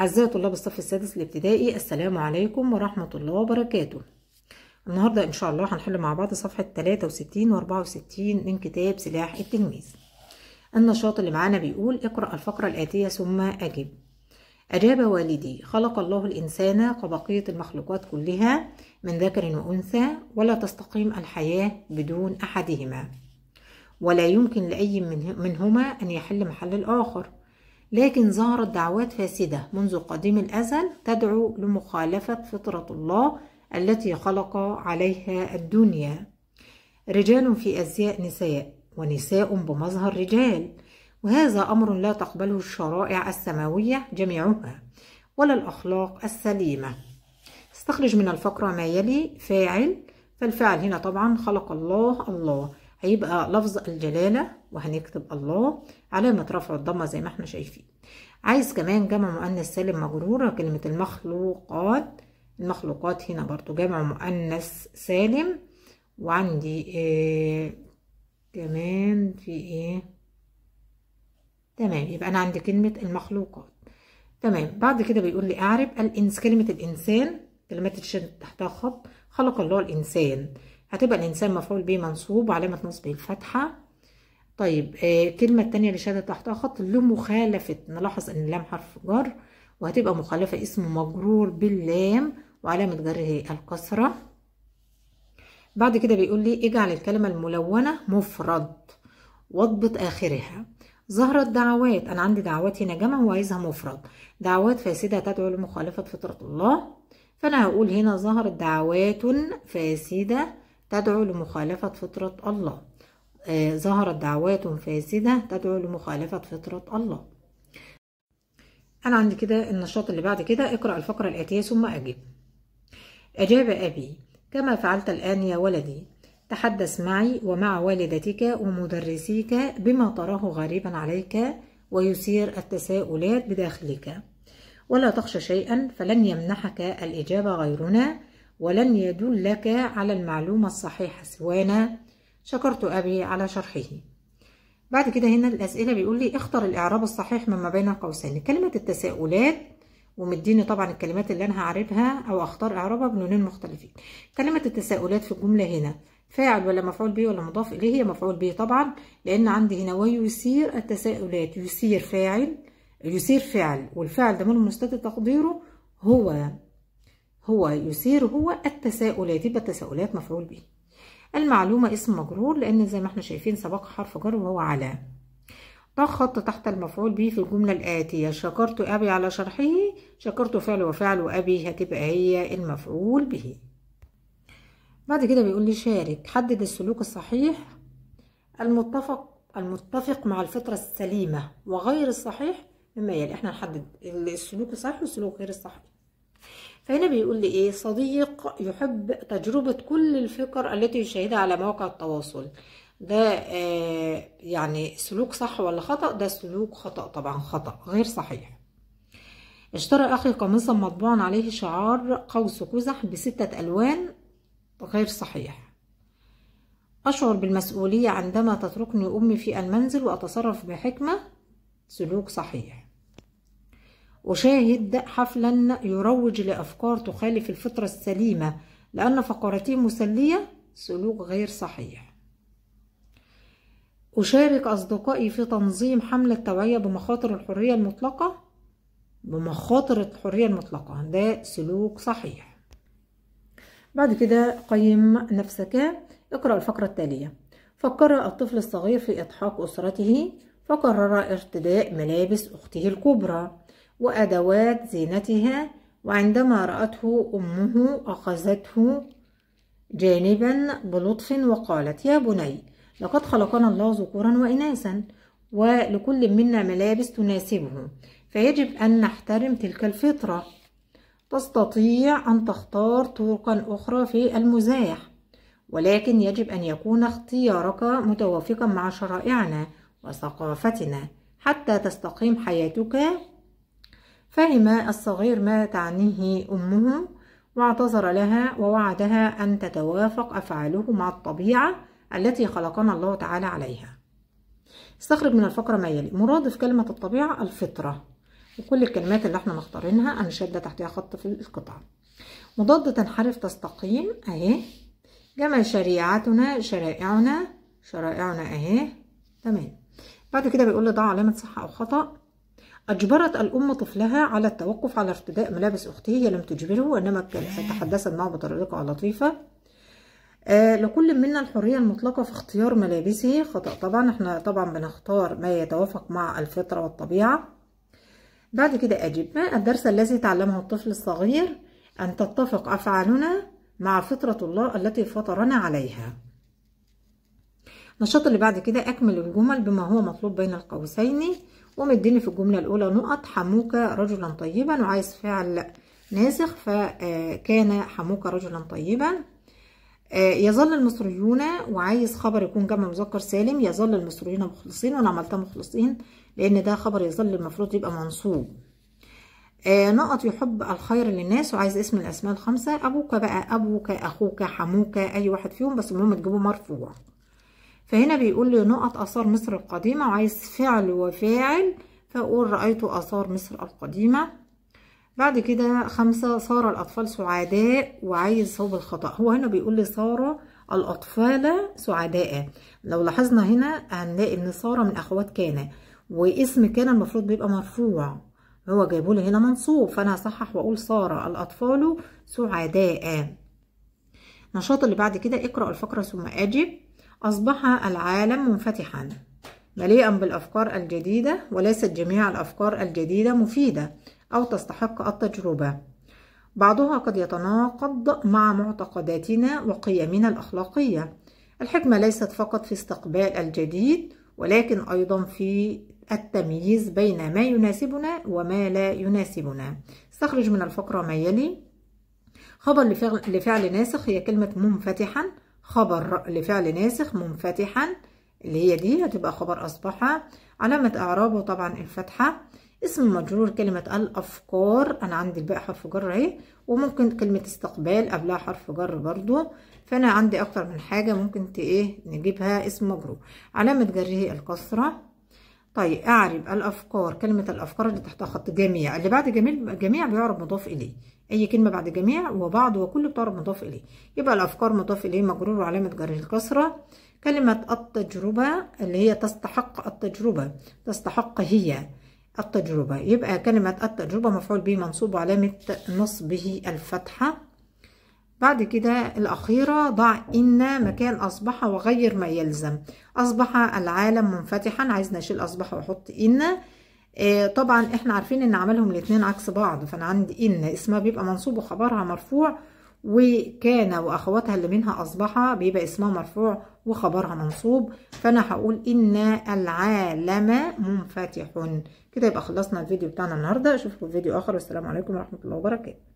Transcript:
أعزائي طلاب الصف السادس الابتدائي السلام عليكم ورحمة الله وبركاته النهاردة إن شاء الله هنحل مع بعض صفحة 63 و 64 من كتاب سلاح التلميذ النشاط اللي معانا بيقول اقرأ الفقرة الآتية ثم أجب أجاب والدي خلق الله الإنسان كبقية المخلوقات كلها من ذكر وأنثى ولا تستقيم الحياة بدون أحدهما ولا يمكن لأي منهما أن يحل محل الآخر لكن ظهرت دعوات فاسدة منذ قديم الأزل تدعو لمخالفة فطرة الله التي خلق عليها الدنيا رجال في أزياء نساء ونساء بمظهر رجال وهذا أمر لا تقبله الشرائع السماوية جميعها ولا الأخلاق السليمة استخرج من الفقرة ما يلي فاعل فالفعل هنا طبعا خلق الله الله هيبقى لفظ الجلالة وهنكتب الله علامة رفع الضمة زي ما احنا شايفين عايز كمان جمع مؤنث سالم مجرورة كلمة المخلوقات المخلوقات هنا برضو جمع مؤنث سالم وعندي اه كمان في ايه تمام يبقى انا عندي كلمة المخلوقات تمام بعد كده بيقول لي اعرف الانس كلمة الانسان كلمات الشد تحتها خط خلق الله الانسان هتبقى الإنسان مفعول به منصوب وعلامة نصبه الفتحة طيب آه، الكلمة التانية اللي شادة تحتها خط لمخالفة نلاحظ إن اللام حرف جر وهتبقى مخالفة اسم مجرور باللام وعلامة جره الكسرة بعد كده بيقول لي اجعل الكلمة الملونة مفرد واضبط آخرها ظهرت دعوات أنا عندي دعوات هنا جمع وعايزها مفرد دعوات فاسدة تدعو لمخالفة فطرة الله فأنا هقول هنا ظهرت دعوات فاسدة تدعو لمخالفة فطرة الله آه ظهرت دعوات فاسدة تدعو لمخالفة فطرة الله أنا عندي كده النشاط اللي بعد كده اقرأ الفقرة الآتية ثم أجب أجاب أبي كما فعلت الآن يا ولدي تحدث معي ومع والدتك ومدرسيك بما تراه غريبا عليك ويثير التساؤلات بداخلك ولا تخش شيئا فلن يمنحك الإجابة غيرنا ولن يدلك على المعلومة الصحيحة سوانا شكرت أبي على شرحه بعد كده هنا الأسئلة بيقول لي اختر الإعراب الصحيح مما بين القوسين كلمة التساؤلات ومديني طبعا الكلمات اللي أنا هعربها أو أختار إعرابها بنونين مختلفين كلمة التساؤلات في الجملة هنا فاعل ولا مفعول به ولا مضاف إليه هي مفعول به طبعا لأن عندي هنا ويثير التساؤلات يثير فاعل يثير فعل والفعل ده من مستتر تقديره هو هو يثير هو التساؤلات يبقى التساؤلات مفعول به المعلومة اسم مجرور لأن زي ما احنا شايفين سبق حرف جر وهو على ده خط تحت المفعول به في الجملة الآتية شكرت أبي على شرحه شكرت فعل وفعل أبي هتبقى هي المفعول به بعد كده بيقول لي شارك حدد السلوك الصحيح المتفق المتفق مع الفطرة السليمة وغير الصحيح مما يلي احنا نحدد السلوك الصحيح والسلوك غير الصحيح فهنا بيقول لي ايه صديق يحب تجربة كل الفكر التي يشاهدها على مواقع التواصل ده آه يعني سلوك صح ولا خطأ ده سلوك خطأ طبعا خطأ غير صحيح اشترى اخي قميصا مطبوعا عليه شعار قوس قزح بستة الوان غير صحيح اشعر بالمسؤولية عندما تتركني امي في المنزل واتصرف بحكمة سلوك صحيح وشاهد حفلا يروج لأفكار تخالف الفطرة السليمة لأن فقرته مسلية سلوك غير صحيح أشارك أصدقائي في تنظيم حملة توعية بمخاطر الحرية المطلقة بمخاطر الحرية المطلقة ده سلوك صحيح بعد كده قيم نفسك اقرأ الفقرة التالية فكر الطفل الصغير في إضحاك أسرته فقرر ارتداء ملابس أخته الكبرى وأدوات زينتها وعندما رأته أمه أخذته جانبا بلطف وقالت يا بني لقد خلقنا الله ذكورا وإناثا ولكل منا ملابس تناسبه فيجب أن نحترم تلك الفطرة تستطيع أن تختار طرقا أخرى في المزاح ولكن يجب أن يكون اختيارك متوافقا مع شرائعنا وثقافتنا حتى تستقيم حياتك فهم الصغير ما تعنيه أمه واعتذر لها ووعدها أن تتوافق أفعاله مع الطبيعة التي خلقنا الله تعالى عليها استخرج من الفقرة ما يلي مرادف كلمة الطبيعة الفطرة وكل الكلمات اللي احنا مختارينها أنا شادة تحتها خط في القطعة مضادة تنحرف تستقيم أهي جمع شريعتنا شرائعنا شرائعنا أهي تمام بعد كده بيقول لي ضع علامة صح أو خطأ أجبرت الأم طفلها على التوقف على ارتداء ملابس أخته هي لم تجبره وإنما تحدثت معه بطريقة لطيفة آه لكل منا الحرية المطلقة في اختيار ملابسه خطأ طبعا احنا طبعا بنختار ما يتوافق مع الفطرة والطبيعة بعد كده أجب ما الدرس الذي تعلمه الطفل الصغير أن تتفق أفعالنا مع فطرة الله التي فطرنا عليها النشاط اللي بعد كده اكمل الجمل بما هو مطلوب بين القوسين ومديني في الجمله الاولى نقط حموك رجلا طيبا وعايز فعل ناسخ فكان آه، حموك رجلا طيبا آه، يظل المصريون وعايز خبر يكون جمع مذكر سالم يظل المصريون مخلصين وانا عملتها مخلصين لان ده خبر يظل المفروض يبقى منصوب آه، نقط يحب الخير للناس وعايز اسم الاسماء الخمسه ابوك بقى ابوك اخوك حموك اي واحد فيهم بس المهم تجيبه مرفوع فهنا بيقول لي نقط آثار مصر القديمة وعايز فعل وفاعل فأقول رأيت آثار مصر القديمة بعد كده خمسة صار الأطفال سعداء وعايز صوب الخطأ هو هنا بيقول لي صار الأطفال سعداء لو لاحظنا هنا هنلاقي إن سارة من أخوات كان واسم كان المفروض بيبقى مرفوع هو جايبه لي هنا منصوب فأنا هصحح وأقول سارة الأطفال سعداء النشاط اللي بعد كده اقرأ الفقرة ثم أجب أصبح العالم منفتحا مليئا بالأفكار الجديدة وليست جميع الأفكار الجديدة مفيدة أو تستحق التجربة بعضها قد يتناقض مع معتقداتنا وقيمنا الأخلاقية الحكمة ليست فقط في استقبال الجديد ولكن أيضا في التمييز بين ما يناسبنا وما لا يناسبنا استخرج من الفقرة ما يلي خبر لفعل, ناسخ هي كلمة منفتحا خبر لفعل ناسخ منفتحا اللي هي دي هتبقى خبر أصبح علامة إعرابه طبعا الفتحة اسم مجرور كلمة الأفكار أنا عندي الباقي حرف جر أهي وممكن كلمة استقبال قبلها حرف جر برضو فأنا عندي أكتر من حاجة ممكن إيه نجيبها اسم مجرور علامة جره الكسرة طيب اعرب الافكار كلمه الافكار اللي تحتها خط جميع اللي بعد جميع جميع بيعرب مضاف اليه اي كلمه بعد جميع وبعض وكل بتعرب مضاف اليه يبقى الافكار مضاف اليه مجرور وعلامه جره الكسره كلمه التجربه اللي هي تستحق التجربه تستحق هي التجربه يبقى كلمه التجربه مفعول به منصوب وعلامه نصبه الفتحه بعد كده الأخيرة ضع إن مكان أصبح وغير ما يلزم أصبح العالم منفتحا عايز نشيل أصبح وأحط إن آه طبعا إحنا عارفين إن عملهم الاتنين عكس بعض فأنا عندي إن اسمها بيبقى منصوب وخبرها مرفوع وكان وأخواتها اللي منها أصبح بيبقى اسمها مرفوع وخبرها منصوب فأنا هقول إن العالم منفتح كده يبقى خلصنا الفيديو بتاعنا النهاردة أشوفكم في فيديو آخر والسلام عليكم ورحمة الله وبركاته